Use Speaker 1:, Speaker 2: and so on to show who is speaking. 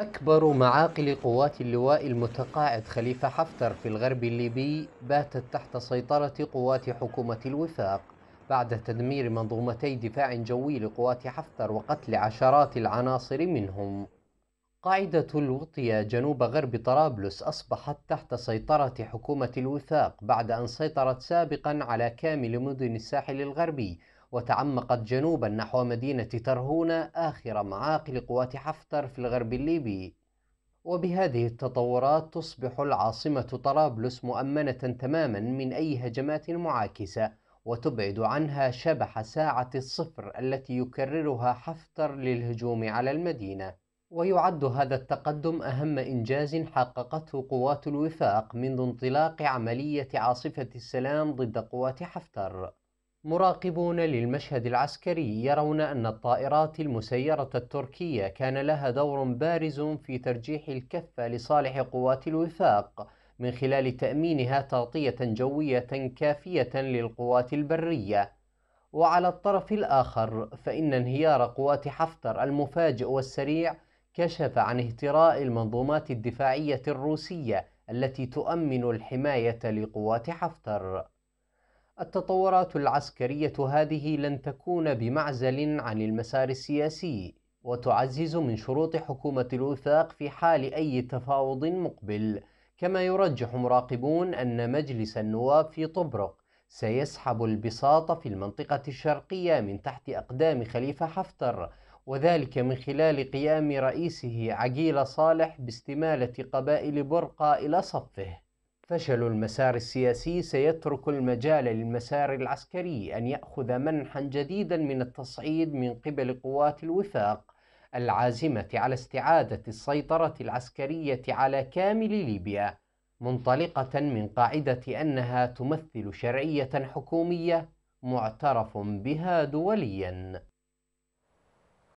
Speaker 1: أكبر معاقل قوات اللواء المتقاعد خليفة حفتر في الغرب الليبي باتت تحت سيطرة قوات حكومة الوفاق بعد تدمير منظومتي دفاع جوي لقوات حفتر وقتل عشرات العناصر منهم قاعدة الوطية جنوب غرب طرابلس أصبحت تحت سيطرة حكومة الوفاق بعد أن سيطرت سابقا على كامل مدن الساحل الغربي وتعمقت جنوبا نحو مدينة ترهونة آخر معاقل قوات حفتر في الغرب الليبي وبهذه التطورات تصبح العاصمة طرابلس مؤمنة تماما من أي هجمات معاكسة وتبعد عنها شبح ساعة الصفر التي يكررها حفتر للهجوم على المدينة ويعد هذا التقدم أهم إنجاز حققته قوات الوفاق منذ انطلاق عملية عاصفة السلام ضد قوات حفتر مراقبون للمشهد العسكري يرون أن الطائرات المسيرة التركية كان لها دور بارز في ترجيح الكفة لصالح قوات الوفاق من خلال تأمينها تغطية جوية كافية للقوات البرية وعلى الطرف الآخر فإن انهيار قوات حفتر المفاجئ والسريع كشف عن اهتراء المنظومات الدفاعية الروسية التي تؤمن الحماية لقوات حفتر التطورات العسكرية هذه لن تكون بمعزل عن المسار السياسي وتعزز من شروط حكومة الوثاق في حال أي تفاوض مقبل كما يرجح مراقبون أن مجلس النواب في طبرق سيسحب البساط في المنطقة الشرقية من تحت أقدام خليفة حفتر وذلك من خلال قيام رئيسه عقيل صالح باستمالة قبائل برقة إلى صفه فشل المسار السياسي سيترك المجال للمسار العسكري أن يأخذ منحا جديدا من التصعيد من قبل قوات الوفاق العازمة على استعادة السيطرة العسكرية على كامل ليبيا منطلقة من قاعدة أنها تمثل شرعية حكومية معترف بها دوليا